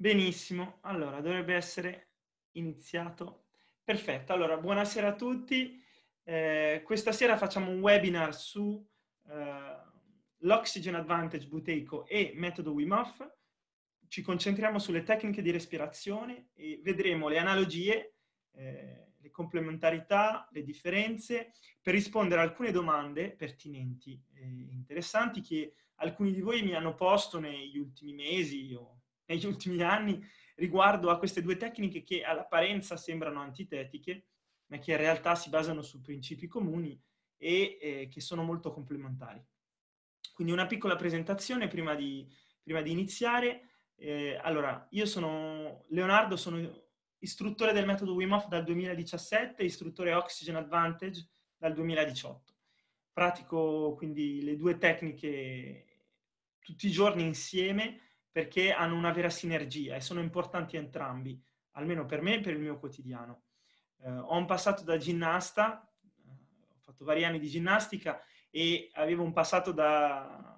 Benissimo, allora dovrebbe essere iniziato. Perfetto, allora buonasera a tutti. Eh, questa sera facciamo un webinar su eh, l'Oxygen Advantage Buteico e metodo Wim Hof. Ci concentriamo sulle tecniche di respirazione e vedremo le analogie, eh, le complementarità, le differenze per rispondere a alcune domande pertinenti e interessanti che alcuni di voi mi hanno posto negli ultimi mesi o negli ultimi anni riguardo a queste due tecniche che all'apparenza sembrano antitetiche, ma che in realtà si basano su principi comuni e eh, che sono molto complementari. Quindi una piccola presentazione prima di, prima di iniziare. Eh, allora, io sono Leonardo, sono istruttore del metodo Wim Hof dal 2017, istruttore Oxygen Advantage dal 2018. Pratico quindi le due tecniche tutti i giorni insieme perché hanno una vera sinergia e sono importanti entrambi, almeno per me e per il mio quotidiano. Eh, ho un passato da ginnasta, eh, ho fatto vari anni di ginnastica e avevo un passato da,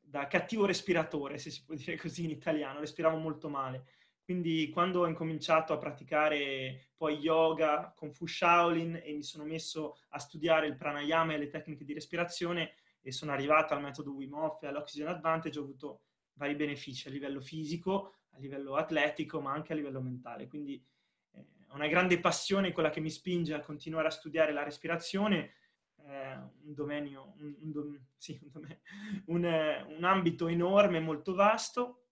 da cattivo respiratore, se si può dire così in italiano, respiravo molto male. Quindi quando ho incominciato a praticare poi yoga con Fu Shaolin e mi sono messo a studiare il pranayama e le tecniche di respirazione e sono arrivato al metodo Wim Hof e all'Oxygen Advantage, ho avuto vari benefici a livello fisico, a livello atletico, ma anche a livello mentale. Quindi è eh, una grande passione quella che mi spinge a continuare a studiare la respirazione, eh, un domenio, un, un, dom- sì, un, domenio eh, un, ambito enorme, molto vasto,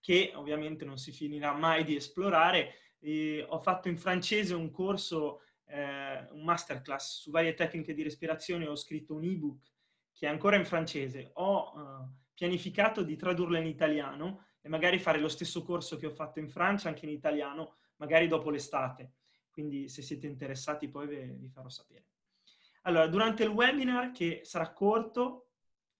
che ovviamente non si finirà mai di esplorare. E ho fatto in francese un corso, eh, un masterclass su varie tecniche di respirazione, ho scritto un ebook che è ancora in francese. Ho eh, pianificato di tradurla in italiano e magari fare lo stesso corso che ho fatto in Francia anche in italiano, magari dopo l'estate. Quindi se siete interessati poi vi farò sapere. Allora, durante il webinar, che sarà corto,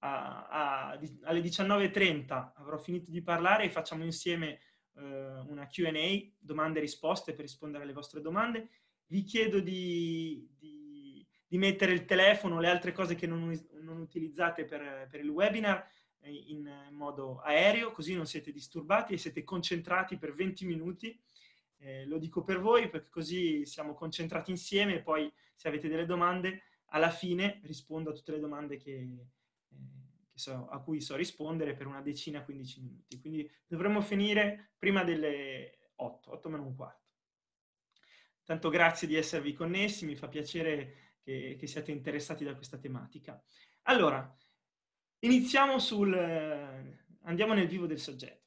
a, a, alle 19.30 avrò finito di parlare e facciamo insieme eh, una Q&A, domande e risposte per rispondere alle vostre domande. Vi chiedo di, di, di mettere il telefono, le altre cose che non, non utilizzate per, per il webinar eh, in eh, modo aereo, così non siete disturbati e siete concentrati per 20 minuti. Eh, lo dico per voi perché così siamo concentrati insieme e poi se avete delle domande alla fine rispondo a tutte le domande che, eh, che so, a cui so rispondere per una decina, 15 minuti. Quindi dovremmo finire prima delle 8, 8 meno un quarto. Tanto grazie di esservi connessi, mi fa piacere che, che siate interessati da questa tematica. Allora, Iniziamo sul... Eh, andiamo nel vivo del soggetto.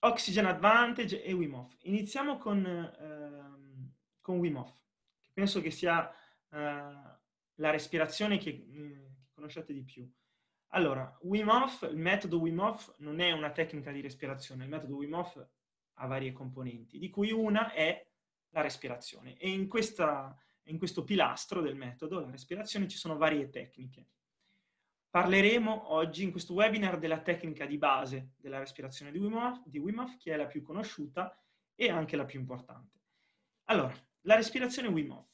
Oxygen Advantage e Wim Hof. Iniziamo con, ehm, con Wim Hof. Penso che sia eh, la respirazione che, mm, che, conosciate di più. Allora, Wim Hof, il metodo Wim Hof non è una tecnica di respirazione, il metodo Wim Hof ha varie componenti, di cui una è la respirazione. E in, questa, in questo pilastro del metodo, la respirazione, ci sono varie tecniche. Parleremo oggi in questo webinar della tecnica di base della respirazione di Wim Hof, di Wim Hof che è la più conosciuta e anche la più importante. Allora, la respirazione Wim Hof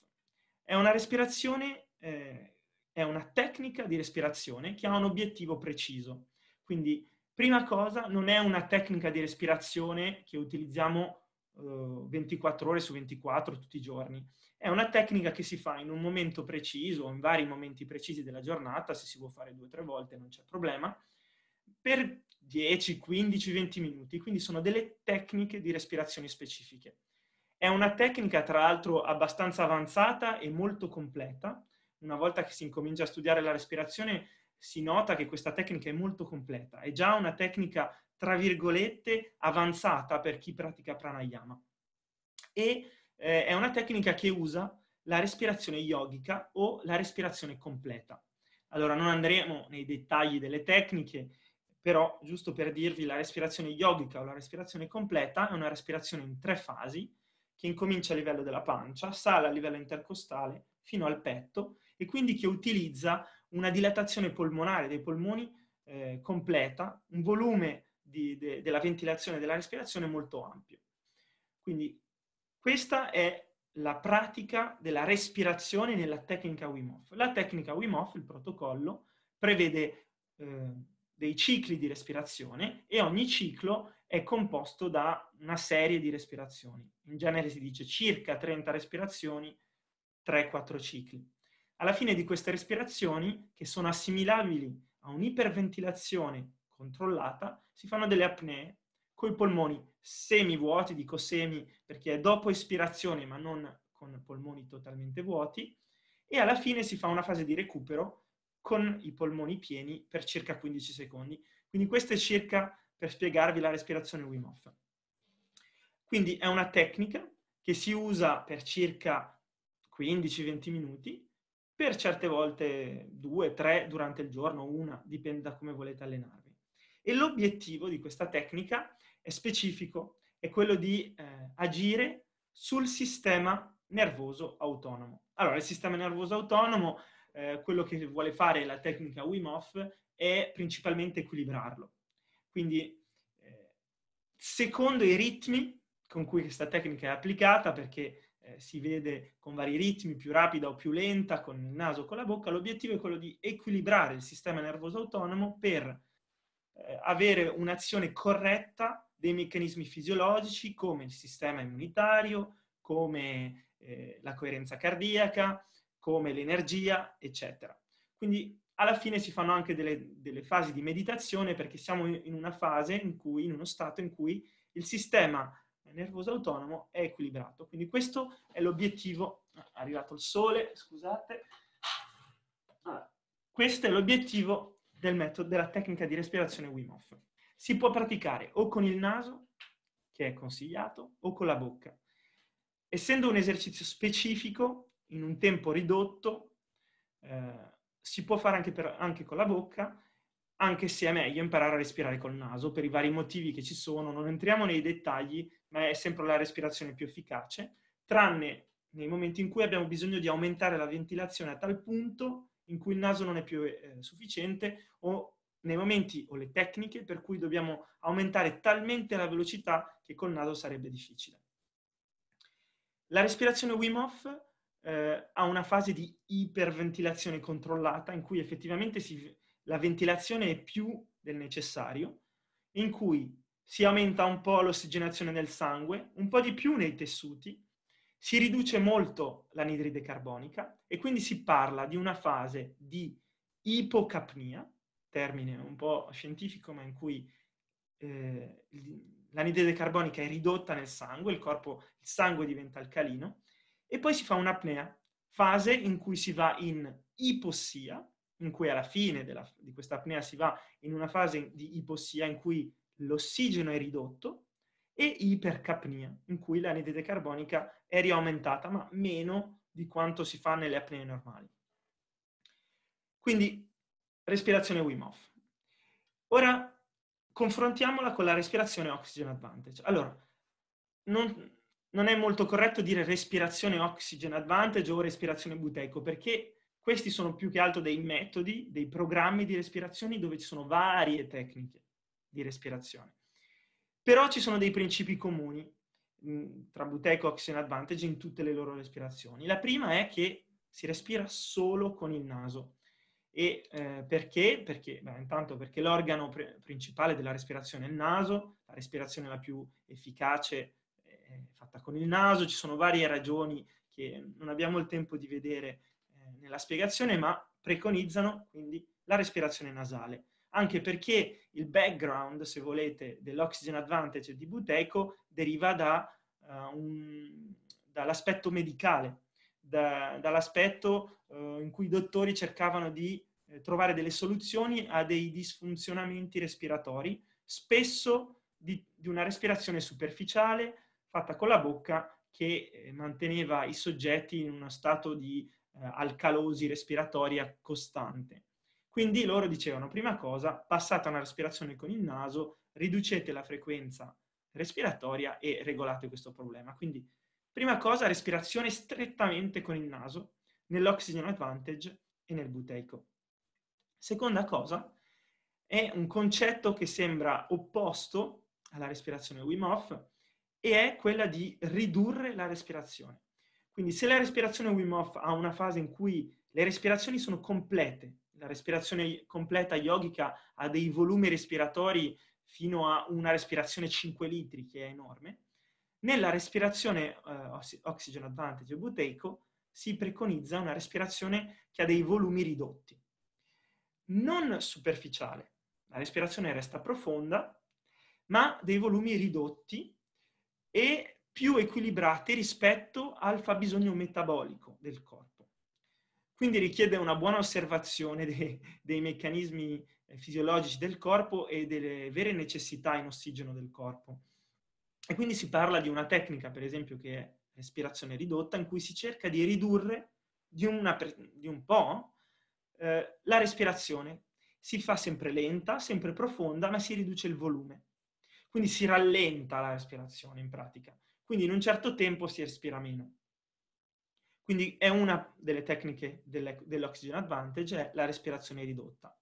è una respirazione, eh, è una tecnica di respirazione che ha un obiettivo preciso. Quindi, prima cosa, non è una tecnica di respirazione che utilizziamo uh, eh, 24 ore su 24 tutti i giorni. È una tecnica che si fa in un momento preciso, in vari momenti precisi della giornata, se si vuole fare due o tre volte non c'è problema, per 10, 15, 20 minuti, quindi sono delle tecniche di respirazione specifiche. È una tecnica tra l'altro abbastanza avanzata e molto completa. Una volta che si incomincia a studiare la respirazione si nota che questa tecnica è molto completa, è già una tecnica tra virgolette, avanzata per chi pratica pranayama. E eh, è una tecnica che usa la respirazione yogica o la respirazione completa. Allora, non andremo nei dettagli delle tecniche, però giusto per dirvi, la respirazione yogica o la respirazione completa è una respirazione in tre fasi che incomincia a livello della pancia, sale a livello intercostale fino al petto e quindi che utilizza una dilatazione polmonare dei polmoni eh, completa, un volume di, de, della ventilazione e della respirazione molto ampio. Quindi questa è la pratica della respirazione nella tecnica Wim Hof. La tecnica Wim Hof, il protocollo, prevede eh, dei cicli di respirazione e ogni ciclo è composto da una serie di respirazioni. In genere si dice circa 30 respirazioni, 3-4 cicli. Alla fine di queste respirazioni, che sono assimilabili a un'iperventilazione controllata, si fanno delle apnee con i polmoni semi vuoti, dico semi perché è dopo ispirazione ma non con polmoni totalmente vuoti, e alla fine si fa una fase di recupero con i polmoni pieni per circa 15 secondi. Quindi questo è circa per spiegarvi la respirazione Wim Hof. Quindi è una tecnica che si usa per circa 15-20 minuti, per certe volte 2-3 durante il giorno, una, dipende da come volete allenarvi. E l'obiettivo di questa tecnica è specifico, è quello di eh, agire sul sistema nervoso autonomo. Allora, il sistema nervoso autonomo, eh, quello che vuole fare la tecnica Wim Hof è principalmente equilibrarlo. Quindi, eh, secondo i ritmi con cui questa tecnica è applicata, perché eh, si vede con vari ritmi, più rapida o più lenta, con il naso o con la bocca, l'obiettivo è quello di equilibrare il sistema nervoso autonomo per eh, avere un'azione corretta dei meccanismi fisiologici come il sistema immunitario, come eh, la coerenza cardiaca, come l'energia, eccetera. Quindi alla fine si fanno anche delle, delle fasi di meditazione perché siamo in una fase in cui, in uno stato in cui il sistema nervoso autonomo è equilibrato. Quindi questo è l'obiettivo, ah, è arrivato il sole, scusate, allora, ah, questo è l'obiettivo del metodo della tecnica di respirazione Wim Hof. Si può praticare o con il naso, che è consigliato, o con la bocca. Essendo un esercizio specifico, in un tempo ridotto, eh, si può fare anche, per, anche con la bocca, anche se è meglio imparare a respirare col naso per i vari motivi che ci sono, non entriamo nei dettagli, ma è sempre la respirazione più efficace, tranne nei momenti in cui abbiamo bisogno di aumentare la ventilazione a tal punto in cui il naso non è più eh, sufficiente o nei momenti o le tecniche per cui dobbiamo aumentare talmente la velocità che col naso sarebbe difficile. La respirazione Wim Hof eh, ha una fase di iperventilazione controllata in cui effettivamente si, la ventilazione è più del necessario, in cui si aumenta un po' l'ossigenazione del sangue, un po' di più nei tessuti, si riduce molto l'anidride carbonica e quindi si parla di una fase di ipocapnia, termine un po' scientifico ma in cui eh, l'anidride carbonica è ridotta nel sangue, il corpo, il sangue diventa alcalino, e poi si fa un'apnea, fase in cui si va in ipossia, in cui alla fine della, di questa apnea si va in una fase di ipossia in cui l'ossigeno è ridotto e ipercapnia, in cui l'anidride carbonica è riaumentata, ma meno di quanto si fa nelle apnee normali. Quindi, respirazione Wim Hof. Ora, confrontiamola con la respirazione Oxygen Advantage. Allora, non, non è molto corretto dire respirazione Oxygen Advantage o respirazione Buteco, perché questi sono più che altro dei metodi, dei programmi di respirazione dove ci sono varie tecniche di respirazione. Però ci sono dei principi comuni mm, tra Buteco, Oxygen Advantage in tutte le loro respirazioni. La prima è che si respira solo con il naso. E eh, perché? Perché, beh, intanto perché l'organo pre- principale della respirazione è il naso, la respirazione la più efficace eh, è fatta con il naso, ci sono varie ragioni che non abbiamo il tempo di vedere eh, nella spiegazione, ma preconizzano quindi la respirazione nasale anche perché il background, se volete, dell'Oxygen Advantage di Buteco deriva da, uh, un, dall'aspetto medicale, da, dall'aspetto uh, in cui i dottori cercavano di eh, trovare delle soluzioni a dei disfunzionamenti respiratori, spesso di, di una respirazione superficiale fatta con la bocca che eh, manteneva i soggetti in uno stato di eh, alcalosi respiratoria costante. Quindi loro dicevano, prima cosa, passate una respirazione con il naso, riducete la frequenza respiratoria e regolate questo problema. Quindi, prima cosa, respirazione strettamente con il naso, nell'oxygen advantage e nel buteico. Seconda cosa, è un concetto che sembra opposto alla respirazione Wim Hof e è quella di ridurre la respirazione. Quindi se la respirazione Wim Hof ha una fase in cui le respirazioni sono complete, la respirazione completa yogica ha dei volumi respiratori fino a una respirazione 5 litri, che è enorme. Nella respirazione eh, Oxygen Advantage e Buteyko si preconizza una respirazione che ha dei volumi ridotti. Non superficiale, la respirazione resta profonda, ma dei volumi ridotti e più equilibrati rispetto al fabbisogno metabolico del corpo. Quindi richiede una buona osservazione dei, dei meccanismi eh, fisiologici del corpo e delle vere necessità in ossigeno del corpo. E quindi si parla di una tecnica, per esempio, che è respirazione ridotta, in cui si cerca di ridurre di, una, di un po' eh, la respirazione. Si fa sempre lenta, sempre profonda, ma si riduce il volume. Quindi si rallenta la respirazione in pratica. Quindi in un certo tempo si respira meno. Quindi è una delle tecniche dell'oxygen advantage, è la respirazione ridotta.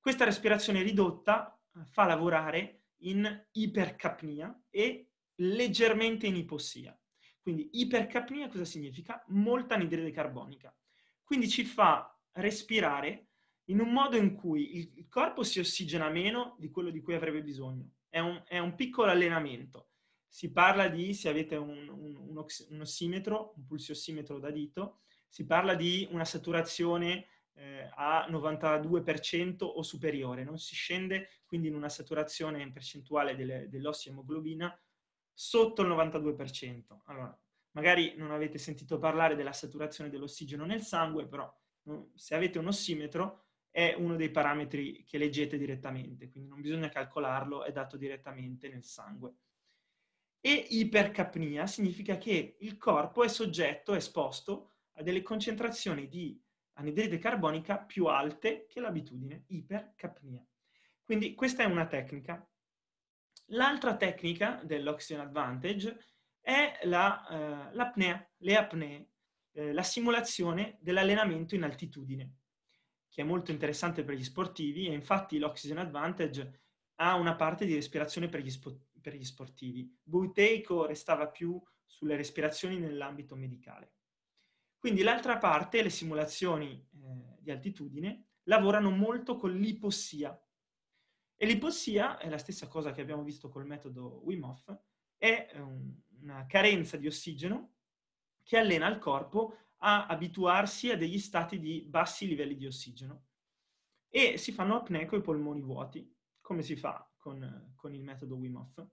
Questa respirazione ridotta eh, fa lavorare in ipercapnia e leggermente in ipossia. Quindi ipercapnia cosa significa? Molta anidride carbonica. Quindi ci fa respirare in un modo in cui il corpo si ossigena meno di quello di cui avrebbe bisogno. È un, è un piccolo allenamento si parla di, se avete un, un, un, ox, un ossimetro, un pulsiossimetro da dito, si parla di una saturazione eh, a 92% o superiore, non si scende quindi in una saturazione in percentuale delle, dell'ossea emoglobina sotto il 92%. Allora, magari non avete sentito parlare della saturazione dell'ossigeno nel sangue, però se avete un ossimetro è uno dei parametri che leggete direttamente, quindi non bisogna calcolarlo, è dato direttamente nel sangue. E ipercapnia significa che il corpo è soggetto, esposto a delle concentrazioni di anidride carbonica più alte che l'abitudine, ipercapnia. Quindi questa è una tecnica. L'altra tecnica dell'Oxygen Advantage è la, eh, l'apnea, le apnee, eh, la simulazione dell'allenamento in altitudine, che è molto interessante per gli sportivi e infatti l'Oxygen Advantage ha una parte di respirazione per gli, spo- per gli sportivi. Buiteico restava più sulle respirazioni nell'ambito medicale. Quindi l'altra parte, le simulazioni eh, di altitudine, lavorano molto con l'ipossia. E l'ipossia, è la stessa cosa che abbiamo visto col metodo Wim Hof, è ehm, una carenza di ossigeno che allena il corpo a abituarsi a degli stati di bassi livelli di ossigeno. E si fanno apneco con i polmoni vuoti. Come si fa? con, con il metodo Wim Hof.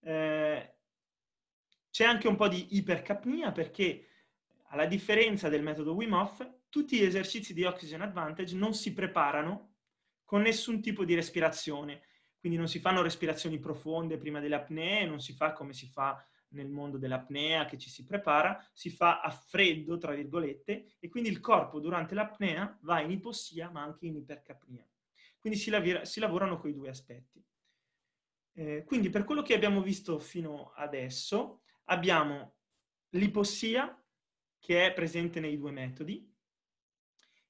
Eh, c'è anche un po' di ipercapnia perché, alla differenza del metodo Wim Hof, tutti gli esercizi di Oxygen Advantage non si preparano con nessun tipo di respirazione. Quindi non si fanno respirazioni profonde prima delle apnee, non si fa come si fa nel mondo dell'apnea che ci si prepara, si fa a freddo, tra virgolette, e quindi il corpo durante l'apnea va in ipossia ma anche in ipercapnia. Quindi si, lav- si lavorano con i due aspetti. Eh, quindi per quello che abbiamo visto fino adesso abbiamo l'ipossia che è presente nei due metodi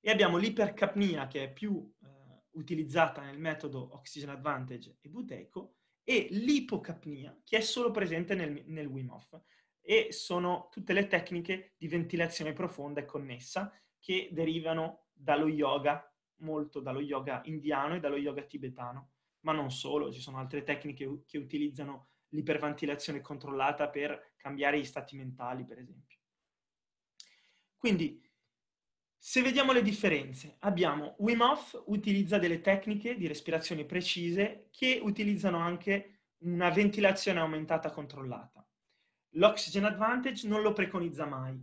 e abbiamo l'ipercapnia che è più eh, utilizzata nel metodo Oxygen Advantage e Buteco e l'ipocapnia che è solo presente nel, nel Wim Hof e sono tutte le tecniche di ventilazione profonda e connessa che derivano dallo yoga, molto dallo yoga indiano e dallo yoga tibetano ma non solo, ci sono altre tecniche che utilizzano l'iperventilazione controllata per cambiare gli stati mentali, per esempio. Quindi, se vediamo le differenze, abbiamo Wim Hof utilizza delle tecniche di respirazione precise che utilizzano anche una ventilazione aumentata controllata. L'Oxygen Advantage non lo preconizza mai.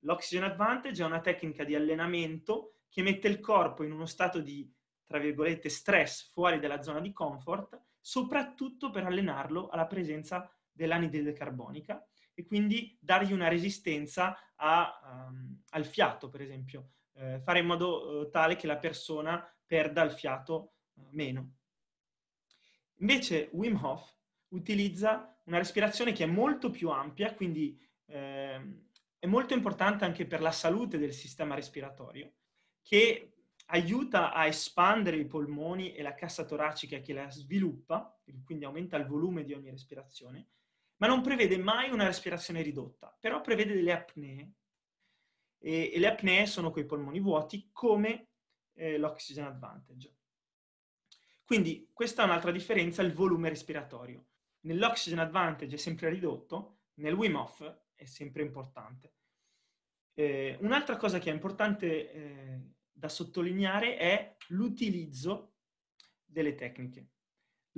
L'Oxygen Advantage è una tecnica di allenamento che mette il corpo in uno stato di tra virgolette, stress fuori dalla zona di comfort, soprattutto per allenarlo alla presenza dell'anidride carbonica e quindi dargli una resistenza a, um, al fiato, per esempio, eh, fare in modo eh, tale che la persona perda il fiato eh, meno. Invece Wim Hof utilizza una respirazione che è molto più ampia, quindi ehm, è molto importante anche per la salute del sistema respiratorio, che aiuta a espandere i polmoni e la cassa toracica che la sviluppa, quindi aumenta il volume di ogni respirazione, ma non prevede mai una respirazione ridotta, però prevede delle apnee e, e le apnee sono quei polmoni vuoti come eh, l'Oxygen Advantage. Quindi questa è un'altra differenza, il volume respiratorio. Nell'Oxygen Advantage è sempre ridotto, nel Wim Hof è sempre importante. Eh, un'altra cosa che è importante eh, da sottolineare è l'utilizzo delle tecniche.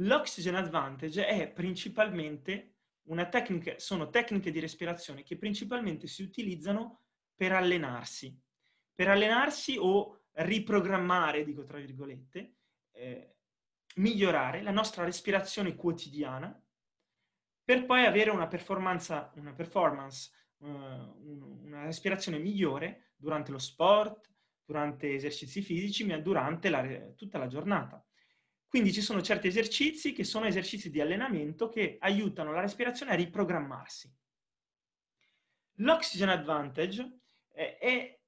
L'oxygen advantage è principalmente una tecnica, sono tecniche di respirazione che principalmente si utilizzano per allenarsi, per allenarsi o riprogrammare, dico tra virgolette, eh, migliorare la nostra respirazione quotidiana per poi avere una performance, una, performance, eh, una respirazione migliore durante lo sport, durante esercizi fisici, ma durante la, tutta la giornata. Quindi ci sono certi esercizi che sono esercizi di allenamento che aiutano la respirazione a riprogrammarsi. L'oxygen advantage eh, è, è,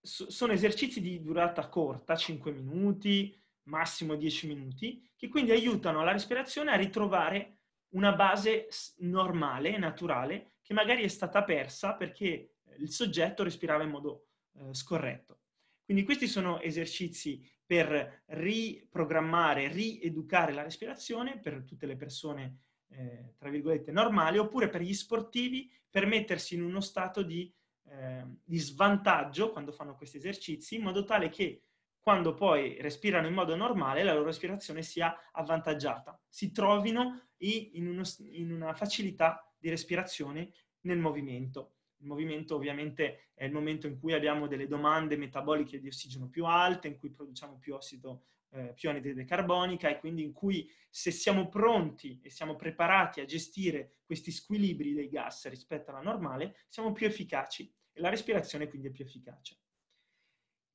sono esercizi di durata corta, 5 minuti, massimo 10 minuti, che quindi aiutano la respirazione a ritrovare una base normale, naturale, che magari è stata persa perché il soggetto respirava in modo eh, scorretto. Quindi questi sono esercizi per riprogrammare, rieducare la respirazione per tutte le persone, eh, tra virgolette, normali, oppure per gli sportivi per mettersi in uno stato di, eh, di svantaggio quando fanno questi esercizi, in modo tale che quando poi respirano in modo normale la loro respirazione sia avvantaggiata, si trovino in, uno, in una facilità di respirazione nel movimento. Il movimento ovviamente è il momento in cui abbiamo delle domande metaboliche di ossigeno più alte, in cui produciamo più ossido, eh, più anidride carbonica e quindi in cui se siamo pronti e siamo preparati a gestire questi squilibri dei gas rispetto alla normale, siamo più efficaci e la respirazione quindi è più efficace.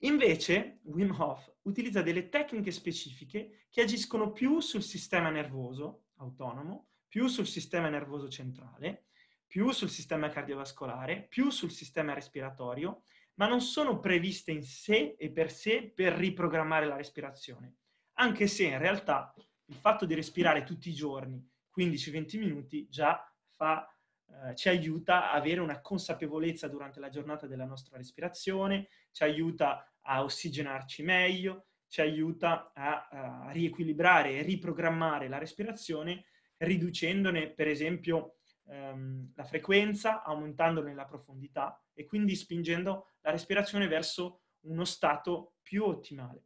Invece Wim Hof utilizza delle tecniche specifiche che agiscono più sul sistema nervoso autonomo, più sul sistema nervoso centrale più sul sistema cardiovascolare, più sul sistema respiratorio, ma non sono previste in sé e per sé per riprogrammare la respirazione, anche se in realtà il fatto di respirare tutti i giorni 15-20 minuti già fa, eh, ci aiuta a avere una consapevolezza durante la giornata della nostra respirazione, ci aiuta a ossigenarci meglio, ci aiuta a, a riequilibrare e riprogrammare la respirazione riducendone per esempio ehm, la frequenza, aumentandone la profondità e quindi spingendo la respirazione verso uno stato più ottimale.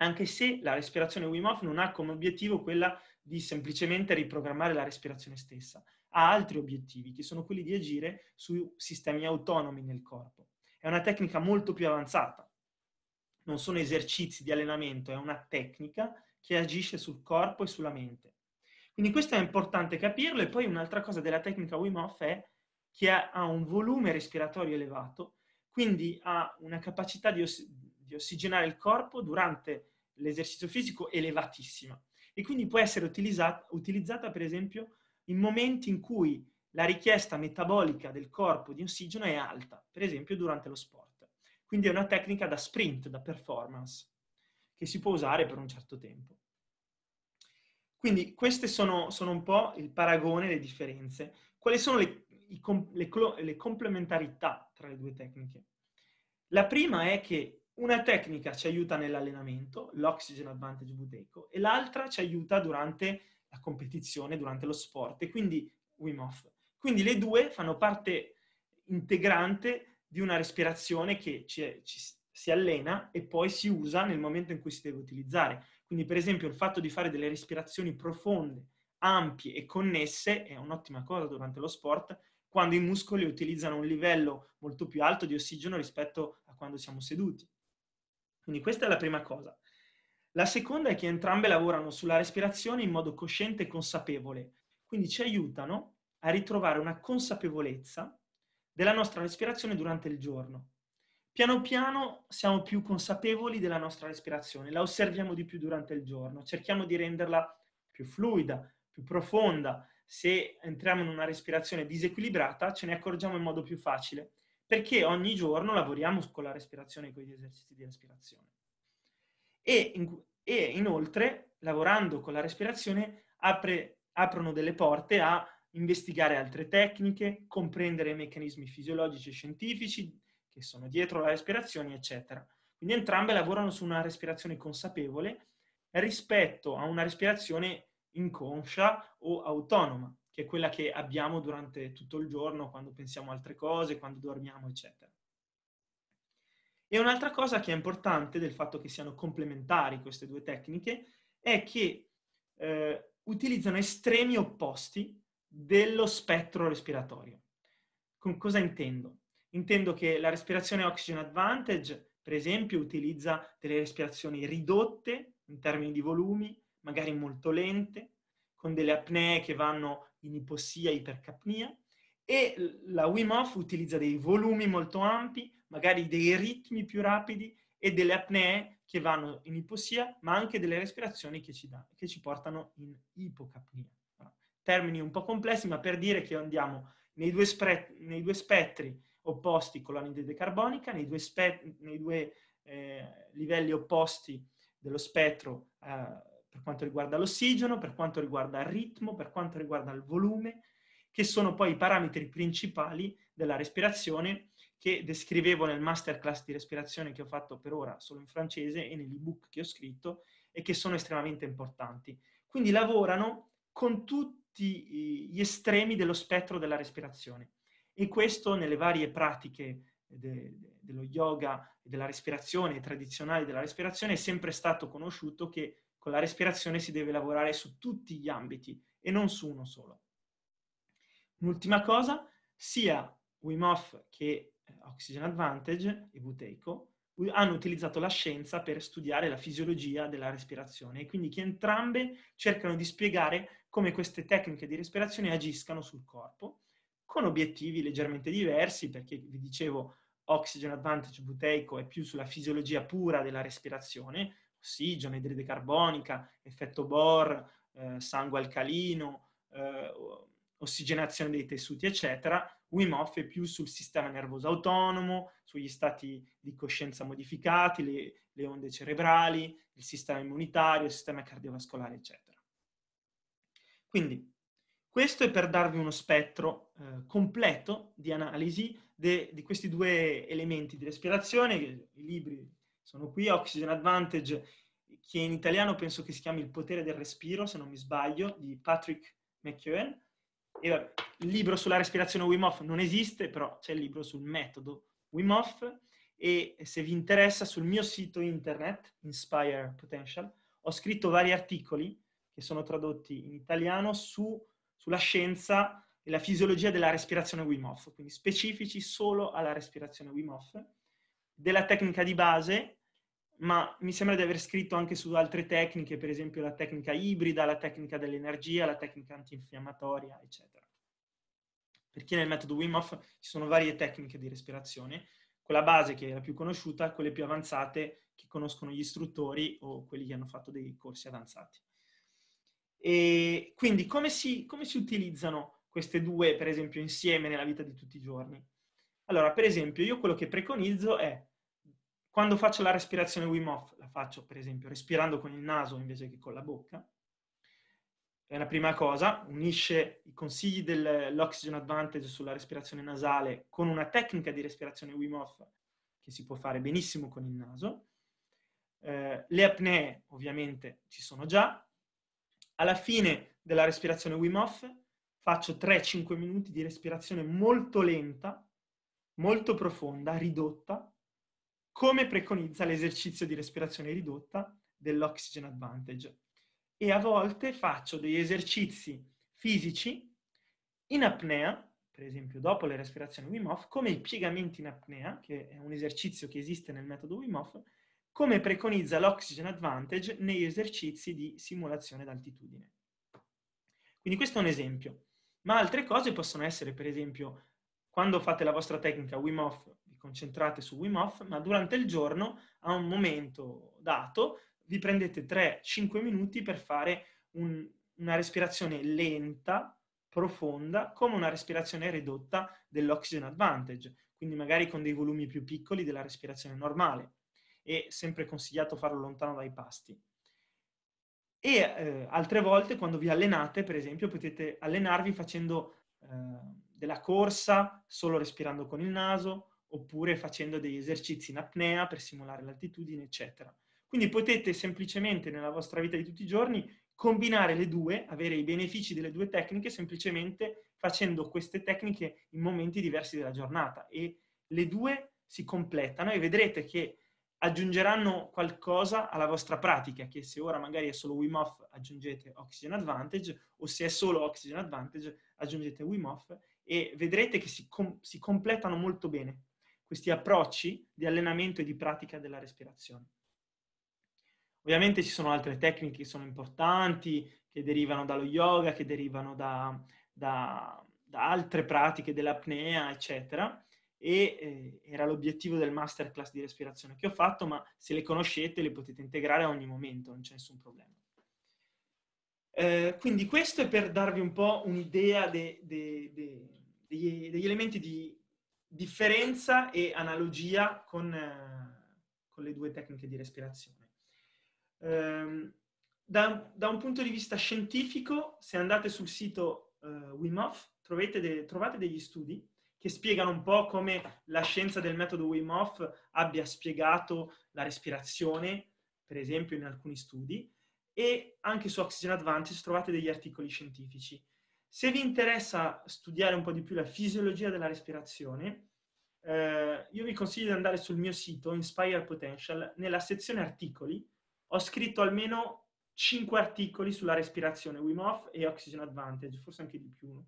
Anche se la respirazione Wim Hof non ha come obiettivo quella di semplicemente riprogrammare la respirazione stessa, ha altri obiettivi che sono quelli di agire su sistemi autonomi nel corpo. È una tecnica molto più avanzata, non sono esercizi di allenamento, è una tecnica che agisce sul corpo e sulla mente. Quindi questo è importante capirlo. E poi un'altra cosa della tecnica Wim Hof è che ha un volume respiratorio elevato, quindi ha una capacità di, oss- di ossigenare il corpo durante l'esercizio fisico elevatissima. E quindi può essere utilizzata, utilizzata, per esempio, in momenti in cui la richiesta metabolica del corpo di ossigeno è alta, per esempio durante lo sport. Quindi è una tecnica da sprint, da performance, che si può usare per un certo tempo. Quindi queste sono, sono un po' il paragone, le differenze. Quali sono le, i, le, le complementarità tra le due tecniche? La prima è che una tecnica ci aiuta nell'allenamento, l'Oxygen Advantage Buteco, e l'altra ci aiuta durante la competizione, durante lo sport, e quindi Wim Hof. Quindi le due fanno parte integrante di una respirazione che ci, ci, si allena e poi si usa nel momento in cui si deve utilizzare. Quindi per esempio il fatto di fare delle respirazioni profonde, ampie e connesse è un'ottima cosa durante lo sport quando i muscoli utilizzano un livello molto più alto di ossigeno rispetto a quando siamo seduti. Quindi questa è la prima cosa. La seconda è che entrambe lavorano sulla respirazione in modo cosciente e consapevole, quindi ci aiutano a ritrovare una consapevolezza della nostra respirazione durante il giorno. Piano piano siamo più consapevoli della nostra respirazione, la osserviamo di più durante il giorno, cerchiamo di renderla più fluida, più profonda. Se entriamo in una respirazione disequilibrata ce ne accorgiamo in modo più facile, perché ogni giorno lavoriamo con la respirazione, con gli esercizi di respirazione. E, in, e inoltre, lavorando con la respirazione, apre, aprono delle porte a investigare altre tecniche, comprendere i meccanismi fisiologici e scientifici, che sono dietro la respirazione, eccetera. Quindi entrambe lavorano su una respirazione consapevole rispetto a una respirazione inconscia o autonoma, che è quella che abbiamo durante tutto il giorno, quando pensiamo altre cose, quando dormiamo, eccetera. E un'altra cosa che è importante del fatto che siano complementari queste due tecniche è che eh, utilizzano estremi opposti dello spettro respiratorio. Con cosa intendo? Intendo che la respirazione Oxygen Advantage, per esempio, utilizza delle respirazioni ridotte in termini di volumi, magari molto lente, con delle apnee che vanno in ipossia, e ipercapnia, e la Wim Hof utilizza dei volumi molto ampi, magari dei ritmi più rapidi e delle apnee che vanno in ipossia, ma anche delle respirazioni che ci, da, che ci portano in ipocapnia. Termini un po' complessi, ma per dire che andiamo nei due, spre, nei due spettri opposti con l'anidride carbonica, nei due, spe- nei due eh, livelli opposti dello spettro eh, per quanto riguarda l'ossigeno, per quanto riguarda il ritmo, per quanto riguarda il volume, che sono poi i parametri principali della respirazione che descrivevo nel masterclass di respirazione che ho fatto per ora solo in francese e nell'ebook che ho scritto e che sono estremamente importanti. Quindi lavorano con tutti gli estremi dello spettro della respirazione. E questo nelle varie pratiche de, de, dello yoga e della respirazione, tradizionali della respirazione, è sempre stato conosciuto che con la respirazione si deve lavorare su tutti gli ambiti e non su uno solo. Un'ultima cosa, sia Wim Hof che eh, Oxygen Advantage e Buteco hanno utilizzato la scienza per studiare la fisiologia della respirazione e quindi che entrambe cercano di spiegare come queste tecniche di respirazione agiscano sul corpo con obiettivi leggermente diversi, perché vi dicevo Oxygen Advantage buteico è più sulla fisiologia pura della respirazione, ossigeno, idride carbonica, effetto Bohr, eh, sangue alcalino, eh, ossigenazione dei tessuti, eccetera. Wim Hof è più sul sistema nervoso autonomo, sugli stati di coscienza modificati, le, le onde cerebrali, il sistema immunitario, il sistema cardiovascolare, eccetera. Quindi questo è per darvi uno spettro eh, completo di analisi de, di questi due elementi di respirazione. I libri sono qui, Oxygen Advantage, che in italiano penso che si chiami Il potere del respiro, se non mi sbaglio, di Patrick McEwen. E, vabbè, il libro sulla respirazione Wim Hof non esiste, però c'è il libro sul metodo Wim Hof e se vi interessa sul mio sito internet, Inspire Potential, ho scritto vari articoli che sono tradotti in italiano su sulla scienza e la fisiologia della respirazione Wim Hof, quindi specifici solo alla respirazione Wim Hof, della tecnica di base, ma mi sembra di aver scritto anche su altre tecniche, per esempio la tecnica ibrida, la tecnica dell'energia, la tecnica antinfiammatoria, eccetera. Perché nel metodo Wim Hof ci sono varie tecniche di respirazione, quella base che è la più conosciuta, quelle più avanzate che conoscono gli istruttori o quelli che hanno fatto dei corsi avanzati. E quindi come si, come si utilizzano queste due, per esempio, insieme nella vita di tutti i giorni? Allora, per esempio, io quello che preconizzo è quando faccio la respirazione Wim Hof, la faccio per esempio respirando con il naso invece che con la bocca, è la prima cosa, unisce i consigli dell'Oxygen Advantage sulla respirazione nasale con una tecnica di respirazione Wim Hof che si può fare benissimo con il naso. Eh, le apnee ovviamente ci sono già, alla fine della respirazione Wim Hof faccio 3-5 minuti di respirazione molto lenta, molto profonda, ridotta, come preconizza l'esercizio di respirazione ridotta dell'Oxygen Advantage. E a volte faccio degli esercizi fisici in apnea, per esempio dopo le respirazioni Wim Hof, come i piegamenti in apnea, che è un esercizio che esiste nel metodo Wim Hof, come preconizza l'Oxygen Advantage negli esercizi di simulazione d'altitudine. Quindi questo è un esempio, ma altre cose possono essere, per esempio, quando fate la vostra tecnica Wim Hof, vi concentrate su Wim Hof, ma durante il giorno, a un momento dato, vi prendete 3-5 minuti per fare un, una respirazione lenta, profonda, come una respirazione ridotta dell'Oxygen Advantage, quindi magari con dei volumi più piccoli della respirazione normale e sempre consigliato farlo lontano dai pasti. E eh, altre volte quando vi allenate, per esempio, potete allenarvi facendo eh, della corsa solo respirando con il naso oppure facendo degli esercizi in apnea per simulare l'altitudine, eccetera. Quindi potete semplicemente nella vostra vita di tutti i giorni combinare le due, avere i benefici delle due tecniche semplicemente facendo queste tecniche in momenti diversi della giornata e le due si completano e vedrete che aggiungeranno qualcosa alla vostra pratica, che se ora magari è solo Wim Hof aggiungete Oxygen Advantage o se è solo Oxygen Advantage aggiungete Wim Hof e vedrete che si, com- si completano molto bene questi approcci di allenamento e di pratica della respirazione. Ovviamente ci sono altre tecniche che sono importanti, che derivano dallo yoga, che derivano da, da, da altre pratiche dell'apnea, eccetera, e eh, era l'obiettivo del masterclass di respirazione che ho fatto, ma se le conoscete le potete integrare a ogni momento, non c'è nessun problema. Eh, quindi questo è per darvi un po' un'idea de, de, de, degli, degli, elementi di differenza e analogia con, eh, con le due tecniche di respirazione. Ehm, da, da, un punto di vista scientifico, se andate sul sito eh, WIMOF, trovate degli studi che spiegano un po' come la scienza del metodo Wim Hof abbia spiegato la respirazione, per esempio in alcuni studi, e anche su Oxygen Advantage trovate degli articoli scientifici. Se vi interessa studiare un po' di più la fisiologia della respirazione, eh, io vi consiglio di andare sul mio sito Inspire Potential, nella sezione articoli ho scritto almeno 5 articoli sulla respirazione Wim Hof e Oxygen Advantage, forse anche di più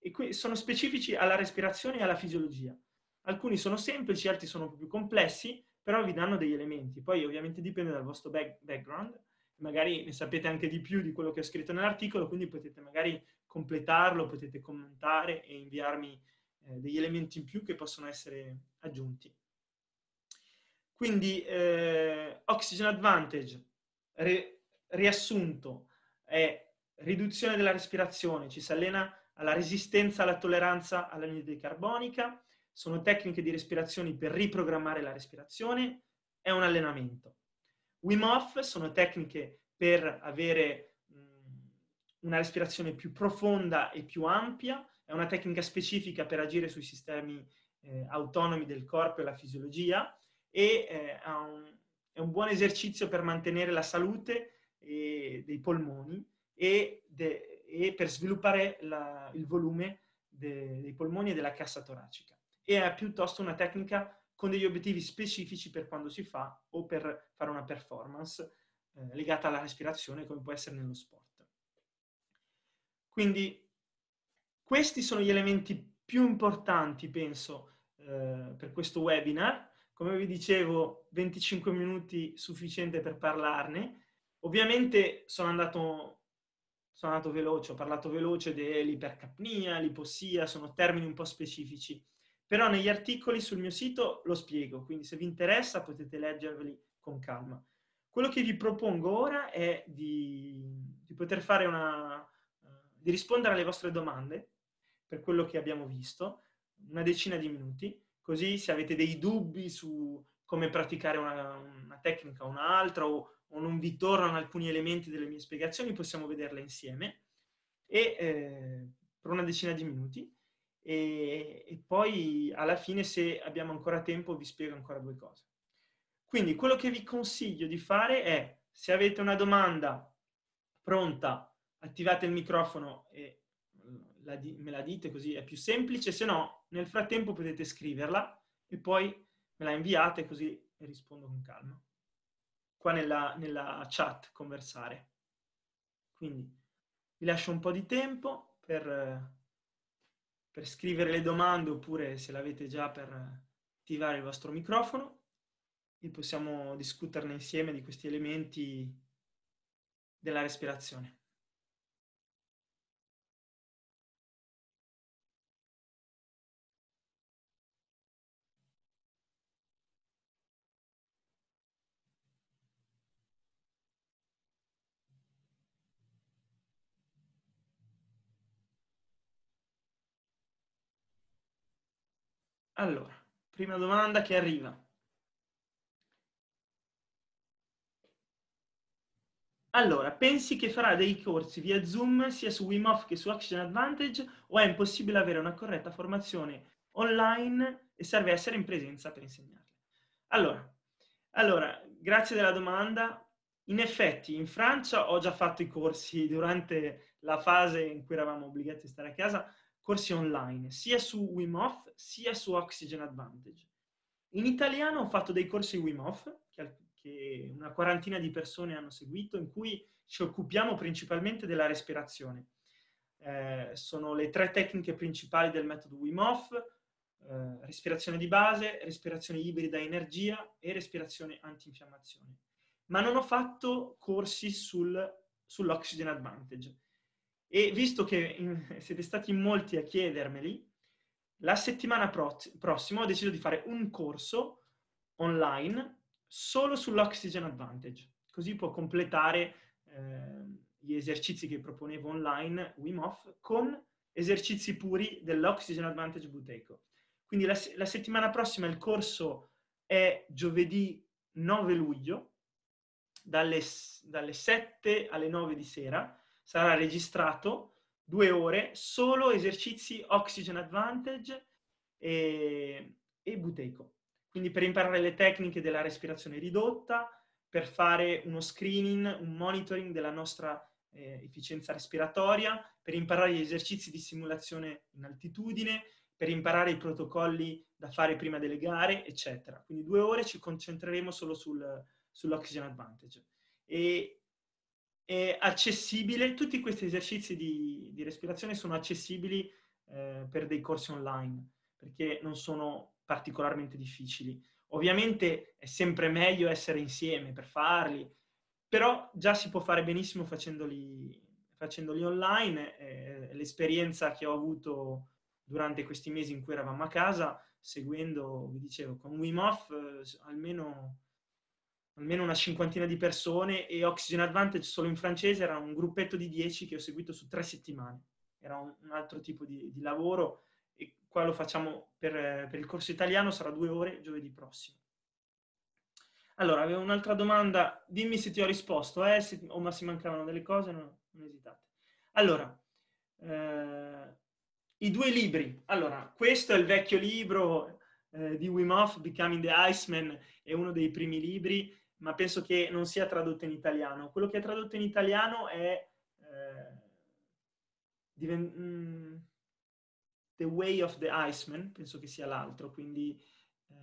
e qui sono specifici alla respirazione e alla fisiologia. Alcuni sono semplici, altri sono più complessi, però vi danno degli elementi. Poi ovviamente dipende dal vostro back- background, magari ne sapete anche di più di quello che ho scritto nell'articolo, quindi potete magari completarlo, potete commentare e inviarmi eh, degli elementi in più che possono essere aggiunti. Quindi eh, Oxygen Advantage, re- riassunto, è riduzione della respirazione, ci si allena alla resistenza alla tolleranza all'anidride carbonica, sono tecniche di respirazione per riprogrammare la respirazione, è un allenamento. Wim Hof sono tecniche per avere una respirazione più profonda e più ampia, è una tecnica specifica per agire sui sistemi eh, autonomi del corpo e la fisiologia e eh, un, è un buon esercizio per mantenere la salute eh, dei polmoni e de, e per sviluppare la, il volume de, dei polmoni e della cassa toracica. E è piuttosto una tecnica con degli obiettivi specifici per quando si fa o per fare una performance eh, legata alla respirazione come può essere nello sport. Quindi questi sono gli elementi più importanti, penso, eh, per questo webinar. Come vi dicevo, 25 minuti sufficiente per parlarne. Ovviamente sono andato sono andato veloce, ho parlato veloce dell'ipercapnia, l'ipossia, sono termini un po' specifici. Però negli articoli sul mio sito lo spiego, quindi se vi interessa potete leggerveli con calma. Quello che vi propongo ora è di, di poter fare una... Eh, di rispondere alle vostre domande per quello che abbiamo visto, una decina di minuti, così se avete dei dubbi su come praticare una, una tecnica o un'altra o o non vi tornano alcuni elementi delle mie spiegazioni, possiamo vederle insieme e, eh, per una decina di minuti e, e poi alla fine se abbiamo ancora tempo vi spiego ancora due cose. Quindi quello che vi consiglio di fare è, se avete una domanda pronta, attivate il microfono e la me la dite così è più semplice, se no nel frattempo potete scriverla e poi me la inviate così rispondo con calma qua nella, nella chat conversare. Quindi vi lascio un po' di tempo per, per scrivere le domande oppure se l'avete già per attivare il vostro microfono e possiamo discuterne insieme di questi elementi della respirazione. Allora, prima domanda che arriva. Allora, pensi che farà dei corsi via Zoom sia su WIMOF che su Action Advantage o è impossibile avere una corretta formazione online e serve essere in presenza per insegnarla? Allora, allora grazie della domanda. In effetti, in Francia ho già fatto i corsi durante la fase in cui eravamo obbligati a stare a casa, corsi online, sia su Wim Hof sia su Oxygen Advantage. In italiano ho fatto dei corsi Wim Hof, che una quarantina di persone hanno seguito, in cui ci occupiamo principalmente della respirazione. Eh, sono le tre tecniche principali del metodo Wim Hof, eh, respirazione di base, respirazione ibrida energia e respirazione antinfiammazione. Ma non ho fatto corsi sul, sull'Oxygen Advantage e visto che siete stati molti a chiedermeli, la settimana pro- prossima ho deciso di fare un corso online solo sull'Oxygen Advantage, così può completare eh, gli esercizi che proponevo online Wim Hof con esercizi puri dell'Oxygen Advantage Buteco. Quindi la, la settimana prossima il corso è giovedì 9 luglio dalle, dalle 7 alle 9 di sera sarà registrato due ore, solo esercizi Oxygen Advantage e, e Buteco. Quindi per imparare le tecniche della respirazione ridotta, per fare uno screening, un monitoring della nostra eh, efficienza respiratoria, per imparare gli esercizi di simulazione in altitudine, per imparare i protocolli da fare prima delle gare, eccetera. Quindi due ore ci concentreremo solo sul, sull'Oxygen Advantage. E è accessibile, tutti questi esercizi di, di respirazione sono accessibili eh, per dei corsi online, perché non sono particolarmente difficili. Ovviamente è sempre meglio essere insieme per farli, però già si può fare benissimo facendoli, facendoli online. Eh, l'esperienza che ho avuto durante questi mesi in cui eravamo a casa, seguendo, vi dicevo, con Wim Hof, eh, almeno almeno una cinquantina di persone e Oxygen Advantage solo in francese era un gruppetto di dieci che ho seguito su tre settimane. Era un, un altro tipo di, di, lavoro e qua lo facciamo per, per, il corso italiano, sarà due ore giovedì prossimo. Allora, avevo un'altra domanda, dimmi se ti ho risposto, eh, se, o ma se mancavano delle cose, non, non esitate. Allora, eh, i due libri. Allora, questo è il vecchio libro eh, di Wim Hof, Becoming the Iceman, è uno dei primi libri ma penso che non sia tradotto in italiano. Quello che è tradotto in italiano è eh, diven- mm, The Way of the Iceman, penso che sia l'altro, quindi eh,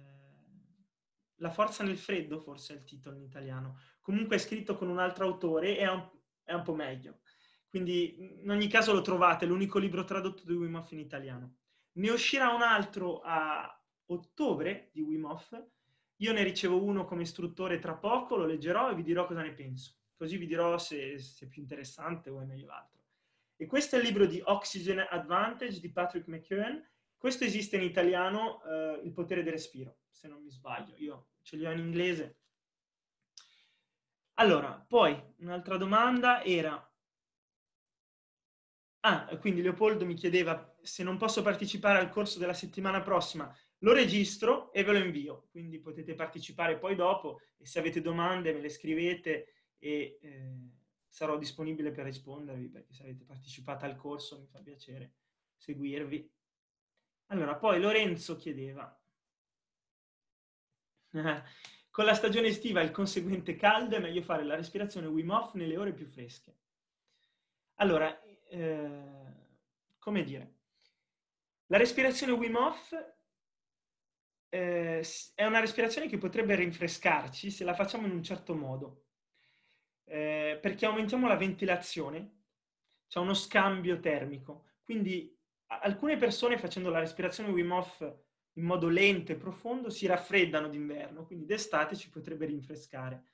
La forza nel freddo forse è il titolo in italiano. Comunque è scritto con un altro autore e è un, è un po' meglio. Quindi in ogni caso lo trovate, l'unico libro tradotto di Wim Hof in italiano. Ne uscirà un altro a ottobre di Wim Hof, io ne ricevo uno come istruttore tra poco, lo leggerò e vi dirò cosa ne penso. Così vi dirò se, se è più interessante o è meglio l'altro. E questo è il libro di Oxygen Advantage di Patrick McEwen. Questo esiste in italiano, eh, Il potere del respiro, se non mi sbaglio. Io ce li ho in inglese. Allora, poi un'altra domanda era... Ah, quindi Leopoldo mi chiedeva se non posso partecipare al corso della settimana prossima, lo registro e ve lo invio, quindi potete partecipare poi dopo e se avete domande me le scrivete e eh, sarò disponibile per rispondervi perché se avete partecipato al corso mi fa piacere seguirvi. Allora, poi Lorenzo chiedeva, con la stagione estiva e il conseguente caldo è meglio fare la respirazione Wim Hof nelle ore più fresche. Allora, eh, come dire, la respirazione Wim Hof eh, è una respirazione che potrebbe rinfrescarci se la facciamo in un certo modo, eh, perché aumentiamo la ventilazione, c'è uno scambio termico. Quindi alcune persone facendo la respirazione Wim Hof in modo lento e profondo si raffreddano d'inverno, quindi d'estate ci potrebbe rinfrescare.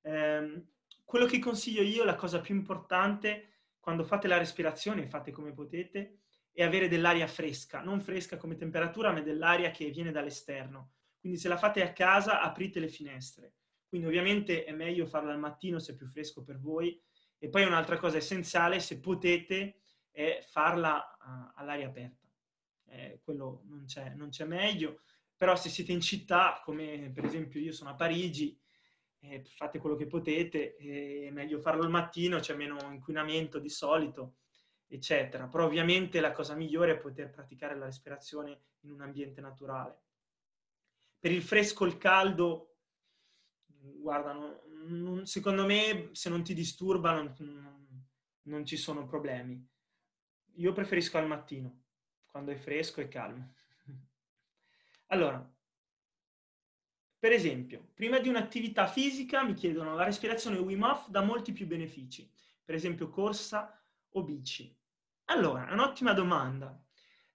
Eh, quello che consiglio io, la cosa più importante, quando fate la respirazione, fate come potete, e avere dell'aria fresca, non fresca come temperatura, ma dell'aria che viene dall'esterno. Quindi se la fate a casa, aprite le finestre. Quindi ovviamente è meglio farla al mattino se è più fresco per voi. E poi un'altra cosa essenziale, se potete, è farla eh, all'aria aperta. Eh, quello non c'è, non c'è meglio. Però se siete in città, come per esempio io sono a Parigi, eh, fate quello che potete, eh, è meglio farlo al mattino, c'è meno inquinamento di solito eccetera. Però ovviamente la cosa migliore è poter praticare la respirazione in un ambiente naturale. Per il fresco, il caldo, guarda, non, secondo me se non ti disturba non, non, non ci sono problemi. Io preferisco al mattino, quando è fresco e calmo. Allora, per esempio, prima di un'attività fisica mi chiedono la respirazione Wim Hof dà molti più benefici, per esempio corsa o bici. Allora, un'ottima domanda.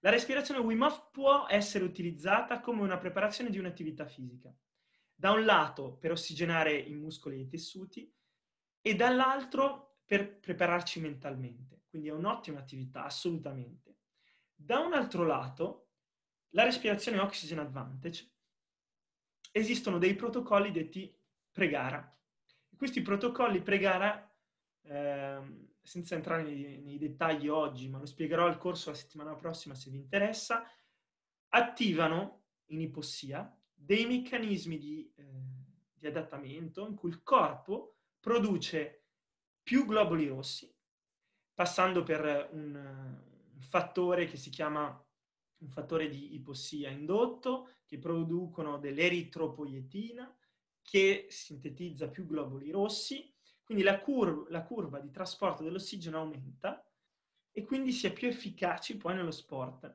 La respirazione Wim Hof può essere utilizzata come una preparazione di un'attività fisica. Da un lato per ossigenare i muscoli e i tessuti e dall'altro per prepararci mentalmente. Quindi è un'ottima attività, assolutamente. Da un altro lato, la respirazione Oxygen Advantage, esistono dei protocolli detti pre-gara. Questi protocolli pre-gara ehm, senza entrare nei, nei dettagli oggi, ma lo spiegherò al corso la settimana prossima se vi interessa, attivano in ipossia dei meccanismi di, eh, di adattamento in cui il corpo produce più globuli rossi, passando per un, un fattore che si chiama un fattore di ipossia indotto, che producono dell'eritropoietina, che sintetizza più globuli rossi, quindi la curva, la curva di trasporto dell'ossigeno aumenta e quindi si è più efficaci poi nello sport.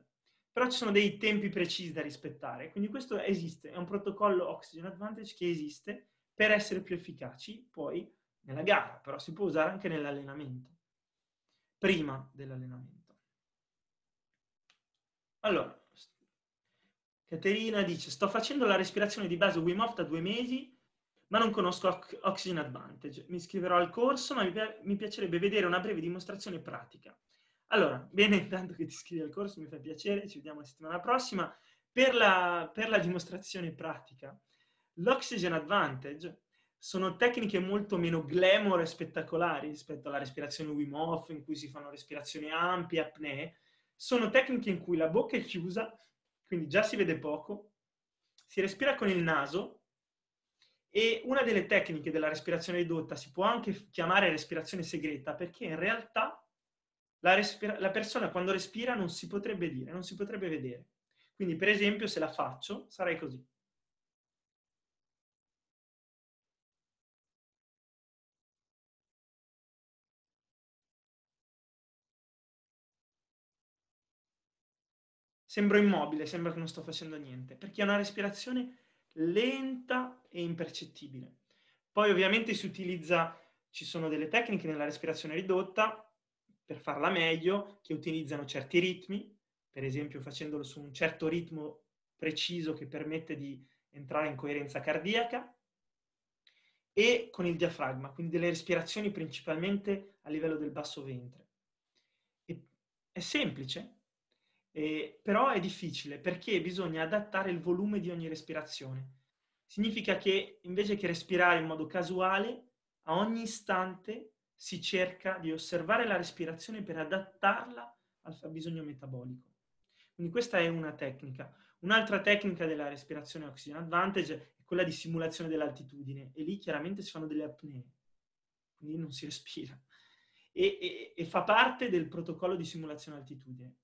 Però ci sono dei tempi precisi da rispettare, quindi questo esiste, è un protocollo Oxygen Advantage che esiste per essere più efficaci poi nella gara, però si può usare anche nell'allenamento, prima dell'allenamento. Allora, Caterina dice, sto facendo la respirazione di base Wim Hof da due mesi ma non conosco Oxygen Advantage. Mi iscriverò al corso, ma mi, piacerebbe vedere una breve dimostrazione pratica. Allora, bene, intanto che ti iscrivi al corso, mi fa piacere, ci vediamo la settimana prossima. Per la, per la dimostrazione pratica, l'Oxygen Advantage sono tecniche molto meno glamour e spettacolari rispetto alla respirazione Wim Hof, in cui si fanno respirazioni ampie, apnee. Sono tecniche in cui la bocca è chiusa, quindi già si vede poco, si respira con il naso, e una delle tecniche della respirazione ridotta si può anche chiamare respirazione segreta perché in realtà la, respira- la persona quando respira non si potrebbe dire, non si potrebbe vedere. Quindi per esempio se la faccio sarei così. Sembro immobile, sembra che non sto facendo niente, perché è una respirazione lenta e impercettibile. Poi ovviamente si utilizza, ci sono delle tecniche nella respirazione ridotta per farla meglio, che utilizzano certi ritmi, per esempio facendolo su un certo ritmo preciso che permette di entrare in coerenza cardiaca, e con il diafragma, quindi delle respirazioni principalmente a livello del basso ventre. E è semplice, eh, però è difficile perché bisogna adattare il volume di ogni respirazione. Significa che invece che respirare in modo casuale, a ogni istante si cerca di osservare la respirazione per adattarla al fabbisogno metabolico. Quindi questa è una tecnica. Un'altra tecnica della respirazione Oxygen Advantage è quella di simulazione dell'altitudine e lì chiaramente si fanno delle apnee, quindi non si respira. E, e, e fa parte del protocollo di simulazione altitudine.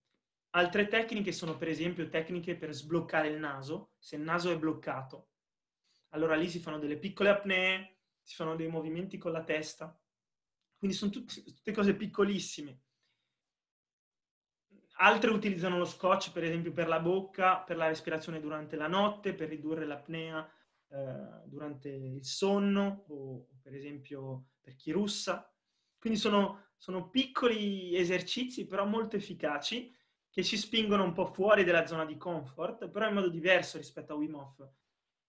Altre tecniche sono per esempio tecniche per sbloccare il naso, se il naso è bloccato, allora lì si fanno delle piccole apnee, si fanno dei movimenti con la testa. Quindi sono tutte, tutte cose piccolissime. Altre utilizzano lo scotch, per esempio, per la bocca, per la respirazione durante la notte, per ridurre l'apnea eh, durante il sonno o, per esempio, per chi russa. Quindi sono, sono piccoli esercizi, però molto efficaci, che ci spingono un po' fuori dalla zona di comfort, però in modo diverso rispetto a Wim Hof,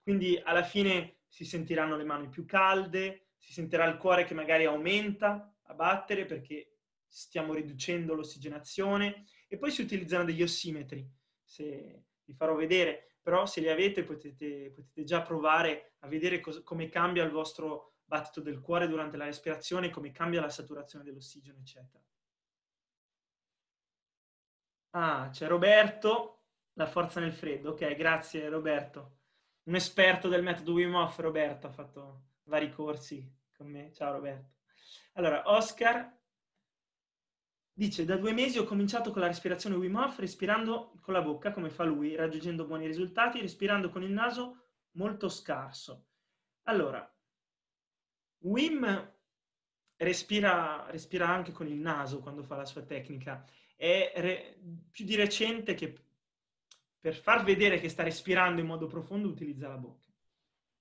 quindi alla fine si sentiranno le mani più calde, si sentirà il cuore che magari aumenta a battere perché stiamo riducendo l'ossigenazione e poi si utilizzano degli ossimetri, se vi farò vedere, però se li avete potete, potete già provare a vedere cos- come cambia il vostro battito del cuore durante la respirazione, come cambia la saturazione dell'ossigeno, eccetera. Ah, c'è Roberto, la forza nel freddo. Ok, grazie Roberto un esperto del metodo Wim Hof, Roberto, ha fatto vari corsi con me. Ciao Roberto. Allora, Oscar dice, da due mesi ho cominciato con la respirazione Wim Hof, respirando con la bocca, come fa lui, raggiungendo buoni risultati, respirando con il naso molto scarso. Allora, Wim respira, respira anche con il naso quando fa la sua tecnica. È re, più di recente che per far vedere che sta respirando in modo profondo utilizza la bocca.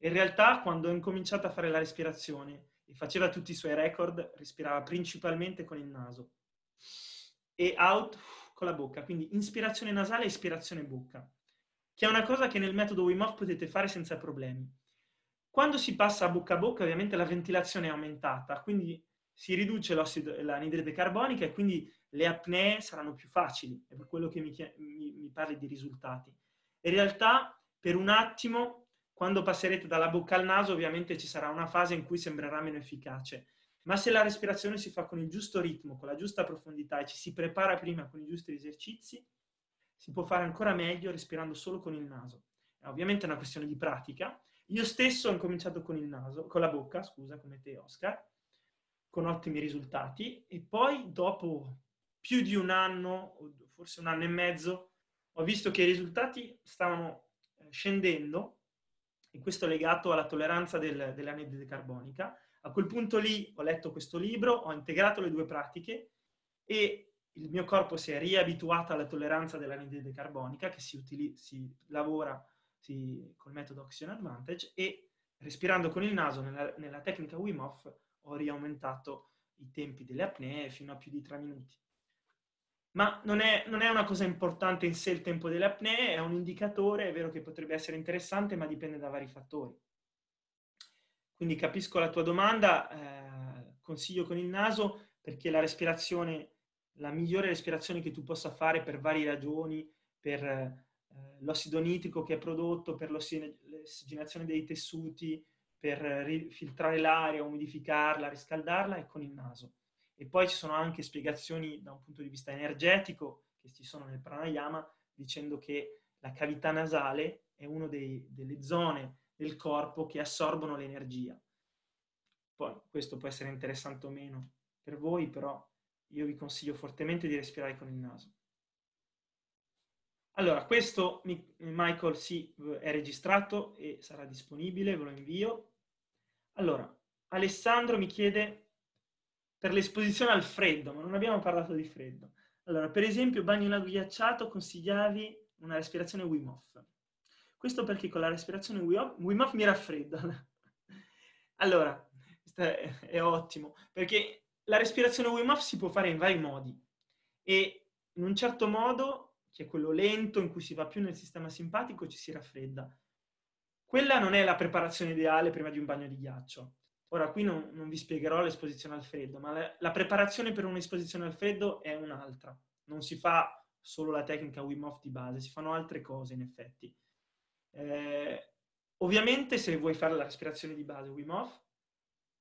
In realtà quando ho incominciato a fare la respirazione e faceva tutti i suoi record, respirava principalmente con il naso e out con la bocca, quindi inspirazione nasale e ispirazione bocca, che è una cosa che nel metodo Wim Hof potete fare senza problemi. Quando si passa a bocca a bocca, ovviamente la ventilazione è aumentata, quindi si riduce l'anidride carbonica e quindi le apnee saranno più facili, è per quello che mi, mi, mi parli di risultati. In realtà, per un attimo, quando passerete dalla bocca al naso, ovviamente ci sarà una fase in cui sembrerà meno efficace, ma se la respirazione si fa con il giusto ritmo, con la giusta profondità e ci si prepara prima con i giusti esercizi, si può fare ancora meglio respirando solo con il naso. È ovviamente è una questione di pratica. Io stesso ho cominciato con il naso, con la bocca, scusa, come te Oscar, con ottimi risultati e poi dopo più di un anno, forse un anno e mezzo, ho visto che i risultati stavano eh, scendendo, e questo è legato alla tolleranza del, dell'anidride carbonica. A quel punto lì ho letto questo libro, ho integrato le due pratiche e il mio corpo si è riabituato alla tolleranza dell'anidride carbonica che si, utili- si lavora si, col metodo Oxygen Advantage e respirando con il naso nella, nella tecnica Wim Hof ho riaumentato i tempi delle apnee fino a più di 3 minuti ma non è, non è, una cosa importante in sé il tempo delle apnee, è un indicatore, è vero che potrebbe essere interessante, ma dipende da vari fattori. Quindi capisco la tua domanda, eh, consiglio con il naso perché la respirazione, la migliore respirazione che tu possa fare per varie ragioni, per eh, l'ossido nitrico che è prodotto, per l'ossigenazione dei tessuti, per filtrare l'aria, umidificarla, riscaldarla, è con il naso e poi ci sono anche spiegazioni da un punto di vista energetico che ci sono nel pranayama, dicendo che la cavità nasale è una delle zone del corpo che assorbono l'energia. Poi questo può essere interessante o meno per voi, però io vi consiglio fortemente di respirare con il naso. Allora, questo Michael si è registrato e sarà disponibile, ve lo invio. Allora, Alessandro mi chiede per l'esposizione al freddo, ma non abbiamo parlato di freddo. Allora, per esempio, bagno in lago ghiacciato consigliavi una respirazione Wim Hof. Questo perché con la respirazione Wim Hof mi raffredda. allora, è, è ottimo, perché la respirazione Wim Hof si può fare in vari modi e in un certo modo, che è quello lento, in cui si va più nel sistema simpatico, ci si raffredda. Quella non è la preparazione ideale prima di un bagno di ghiaccio, Ora, qui non, non vi spiegherò l'esposizione al freddo, ma la, la preparazione per un'esposizione al freddo è un'altra. Non si fa solo la tecnica Wim Hof di base, si fanno altre cose in effetti. Eh, ovviamente se vuoi fare la respirazione di base Wim Hof,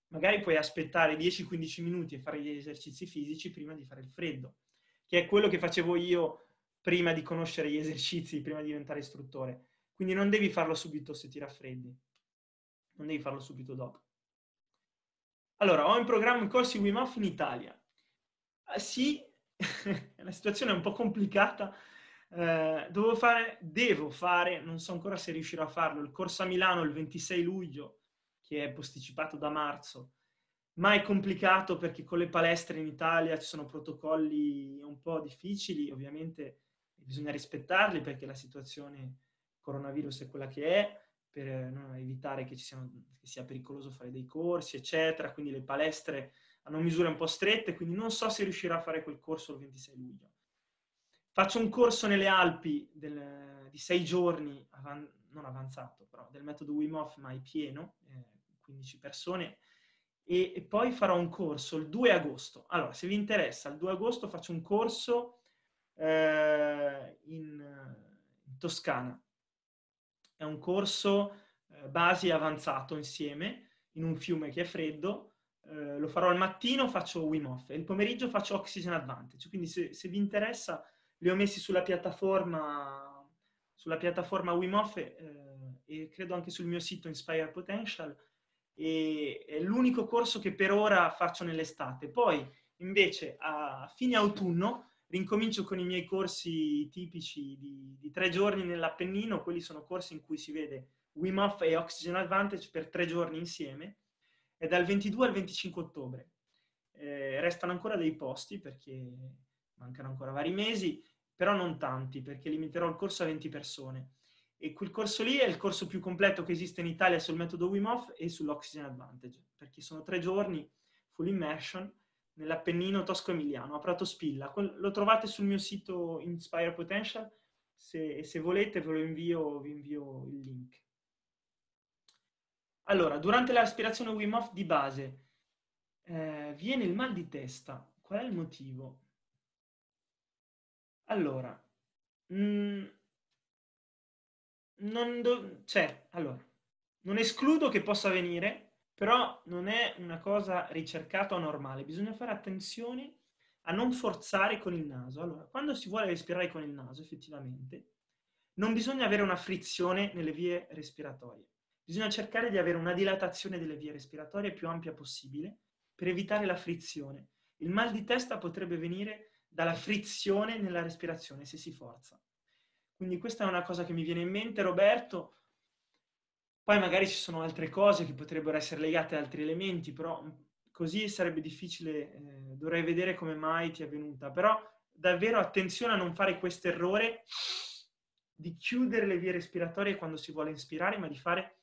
magari puoi aspettare 10-15 minuti e fare gli esercizi fisici prima di fare il freddo, che è quello che facevo io prima di conoscere gli esercizi, prima di diventare istruttore. Quindi non devi farlo subito se ti raffreddi, non devi farlo subito dopo. Allora, ho in programma i corsi Wim Hof in Italia. Ah, sì, la situazione è un po' complicata. Eh, fare, devo fare, non so ancora se riuscirò a farlo, il corso a Milano il 26 luglio, che è posticipato da marzo, ma è complicato perché con le palestre in Italia ci sono protocolli un po' difficili, ovviamente bisogna rispettarli perché la situazione coronavirus è quella che è, per no, evitare che, siano, che, sia pericoloso fare dei corsi, eccetera. Quindi le palestre hanno misure un po' strette, quindi non so se riuscirà a fare quel corso il 26 luglio. Faccio un corso nelle Alpi del, di sei giorni, avan, non avanzato, però del metodo Wim Hof, ma è pieno, eh, 15 persone, e, e poi farò un corso il 2 agosto. Allora, se vi interessa, il 2 agosto faccio un corso eh, in, in Toscana, è un corso eh, basi avanzato insieme in un fiume che è freddo. Eh, lo farò al mattino, faccio Wim Hof e il pomeriggio faccio Oxygen Advantage. Quindi se, se vi interessa, li ho messi sulla piattaforma, sulla piattaforma Wim Hof e, eh, e credo anche sul mio sito Inspire Potential. E è l'unico corso che per ora faccio nell'estate. Poi invece a fine autunno Rincomincio con i miei corsi tipici di, di tre giorni nell'Appennino, quelli sono corsi in cui si vede Wim Hof e Oxygen Advantage per tre giorni insieme, è dal 22 al 25 ottobre. Eh, restano ancora dei posti perché mancano ancora vari mesi, però non tanti perché limiterò il corso a 20 persone. E quel corso lì è il corso più completo che esiste in Italia sul metodo Wim Hof e sull'Oxygen Advantage, perché sono tre giorni full immersion nell'Appennino tosco-emiliano, a Prato Spilla. Lo trovate sul mio sito Inspire Potential, se, se volete ve lo invio, vi invio il link. Allora, durante l'aspirazione respirazione Wim Hof di base eh, viene il mal di testa. Qual è il motivo? Allora, mh, mm, non, do, cioè, allora non escludo che possa venire, però non è una cosa ricercata o normale, bisogna fare attenzione a non forzare con il naso. Allora, quando si vuole respirare con il naso, effettivamente, non bisogna avere una frizione nelle vie respiratorie. Bisogna cercare di avere una dilatazione delle vie respiratorie più ampia possibile per evitare la frizione. Il mal di testa potrebbe venire dalla frizione nella respirazione se si forza. Quindi questa è una cosa che mi viene in mente, Roberto, poi magari ci sono altre cose che potrebbero essere legate ad altri elementi, però mhmm, così sarebbe difficile, eh, dovrei vedere come mai ti è avvenuta. Però davvero attenzione a non fare questo errore di chiudere le vie respiratorie quando si vuole inspirare, ma di fare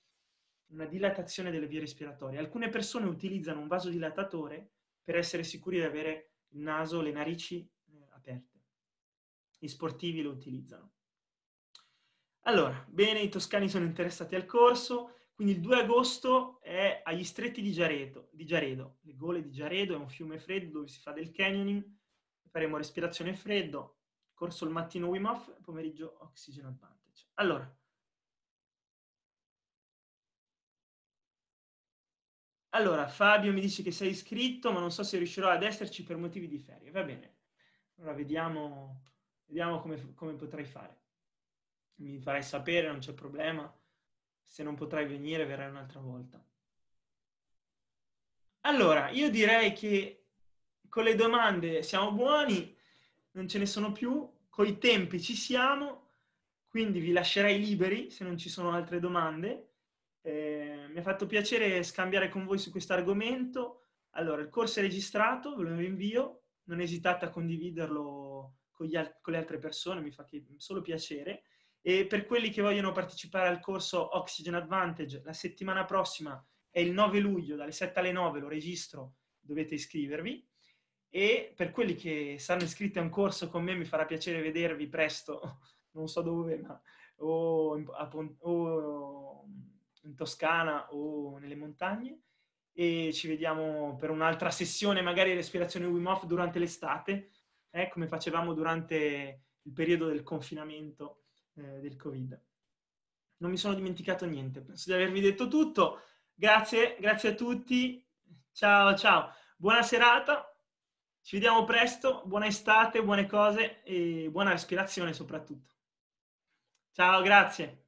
una dilatazione delle vie respiratorie. Alcune persone utilizzano un vasodilatatore per essere sicuri di avere il naso, le narici eh, aperte. Gli sportivi lo utilizzano. Allora, bene, i toscani sono interessati al corso, quindi il 2 agosto è agli stretti di Giaredo, di Giaredo. Le gole di Giaredo è un fiume freddo dove si fa del canyoning, faremo respirazione freddo, corso il mattino Wim Hof, pomeriggio Oxygen Advantage. Allora, Allora, Fabio mi dice che sei iscritto, ma non so se riuscirò ad esserci per motivi di ferie. Va bene. Allora, vediamo, vediamo come, come potrai fare mi fai sapere, non c'è problema. Se non potrai venire, verrai un'altra volta. Allora, io direi che con le domande siamo buoni, non ce ne sono più, con i tempi ci siamo, quindi vi lascerei liberi se non ci sono altre domande. Eh, mi ha fatto piacere scambiare con voi su questo argomento. Allora, il corso è registrato, ve lo invio, non esitate a condividerlo con, al- con le altre persone, mi fa solo piacere. E per quelli che vogliono partecipare al corso Oxygen Advantage, la settimana prossima è il 9 luglio, dalle 7 alle 9 lo registro, dovete iscrivervi. E per quelli che saranno iscritti a un corso con me, mi farà piacere vedervi presto, non so dove, ma o in, o in Toscana o nelle montagne e ci vediamo per un'altra sessione, magari respirazione Wim Hof durante l'estate, eh, come facevamo durante il periodo del confinamento eh, del Covid. Non mi sono dimenticato niente, penso di avervi detto tutto. Grazie, grazie a tutti. Ciao, ciao. Buona serata. Ci vediamo presto, buona estate, buone cose e buona respirazione soprattutto. Ciao, grazie.